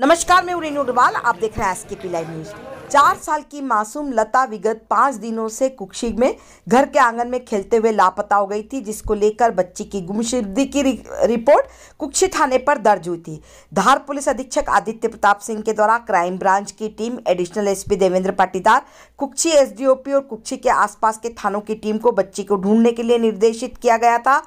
नमस्कार मैं उरेनु अग्रवाल आप देख रहे हैं एस के पी लाइव न्यूज़ चार साल की मासूम लता विगत पांच दिनों से कुक्षी में घर के आंगन में खेलते हुए लापता हो गई थी जिसको लेकर बच्ची की गुमशुदगी की रिपोर्ट कुक्षी थाने पर दर्ज हुई थी धार पुलिस अधीक्षक आदित्य प्रताप सिंह के द्वारा क्राइम ब्रांच की team additional SP Devendra Patidar Kukshi SDOP और कुक्षी के आसपास के थानों की टीम को बच्ची को ढूंढने के लिए निर्देशित किया गया था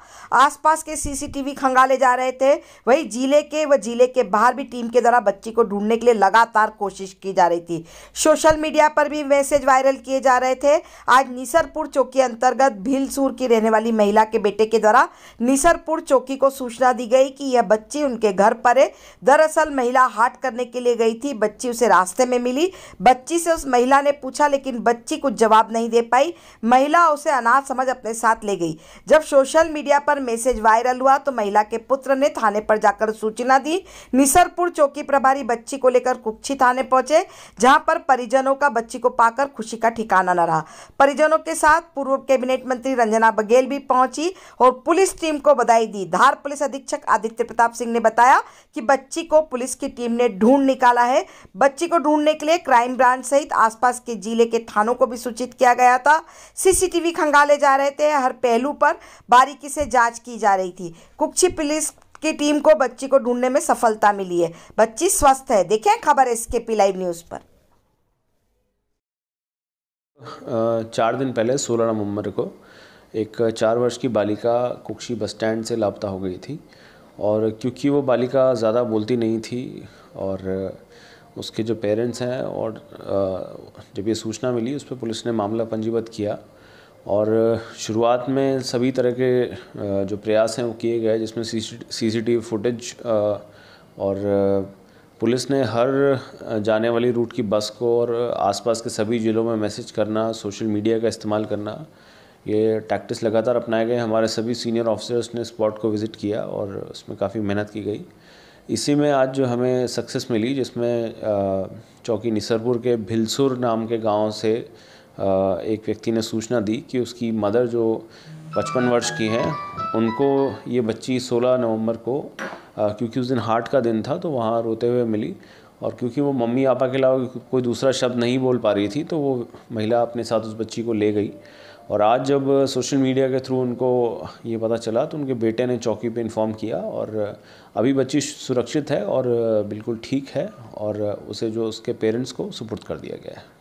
आसपास के सीसीटीवी खंगाले जा रहे थे वही जिले के व जिले के बाहर भी टीम के द्वारा बच्ची को ढूंढने के लिए लगातार कोशिश की जा रही थी सोशल मीडिया पर भी मैसेज वायरल किए जा रहे थे आज निसरपुर चौकी अंतर्गत भीलसूर की रहने वाली महिला के बेटे के द्वारा निसरपुर चौकी को सूचना दी गई कि यह बच्ची उनके घर पर है दरअसल महिला हाट करने के लिए गई थी बच्ची उसे रास्ते में मिली बच्ची से उस महिला ने पूछा लेकिन बच्ची कुछ जवाब नहीं दे पाई महिला उसे अनाथ समझ अपने साथ ले गई जब सोशल मीडिया पर मैसेज वायरल हुआ तो महिला के पुत्र ने थाने पर जाकर सूचना दी निसरपुर चौकी प्रभारी बच्ची को लेकर कुक्षी थाने पहुंचे जहां पर परिजनों का बच्ची को पाकर खुशी का ठिकाना न रहा परिजनों के साथ पूर्व कैबिनेट मंत्री रंजना बघेल भी पहुंची और पुलिस टीम को बधाई दी धार पुलिस अधीक्षक आदित्य प्रताप सिंह ने बताया कि बच्ची को पुलिस की टीम ने ढूंढ निकाला है बच्ची को ढूंढने के लिए क्राइम ब्रांच सहित आसपास के जिले के थानों को भी सूचित किया गया था सीसीटीवी खंगाले जा रहे थे हर पहलू पर बारीकी से जांच की जा रही थी कुक्षी पुलिस की टीम को बच्ची को ढूंढने में सफलता मिली है बच्ची स्वस्थ है देखें खबर पी लाइव न्यूज़ पर चार दिन पहले 16 नवंबर को एक चार वर्ष की बालिका कुक्षी बस स्टैंड से लापता हो गई थी और क्योंकि वो बालिका ज़्यादा बोलती नहीं थी और उसके जो पेरेंट्स हैं और जब ये सूचना मिली उस पर पुलिस ने मामला पंजीबद्ध किया और शुरुआत में सभी तरह के जो प्रयास हैं वो किए गए जिसमें सी सी टी फुटेज और पुलिस ने हर जाने वाली रूट की बस को और आसपास के सभी ज़िलों में मैसेज करना सोशल मीडिया का इस्तेमाल करना ये टैक्टिस लगातार अपनाए गए हमारे सभी सीनियर ऑफिसर्स ने स्पॉट को विज़िट किया और उसमें काफ़ी मेहनत की गई इसी में आज जो हमें सक्सेस मिली जिसमें चौकी निसरपुर के भिलसुर नाम के गांव से एक व्यक्ति ने सूचना दी कि उसकी मदर जो पचपन वर्ष की हैं उनको ये बच्ची 16 नवंबर को क्योंकि उस दिन हार्ट का दिन था तो वहाँ रोते हुए मिली और क्योंकि वो मम्मी आपा के अलावा कोई दूसरा शब्द नहीं बोल पा रही थी तो वो महिला अपने साथ उस बच्ची को ले गई और आज जब सोशल मीडिया के थ्रू उनको ये पता चला तो उनके बेटे ने चौकी पे इन्फॉर्म किया और अभी बच्ची सुरक्षित है और बिल्कुल ठीक है और उसे जो उसके पेरेंट्स को सुपुर्द कर दिया गया है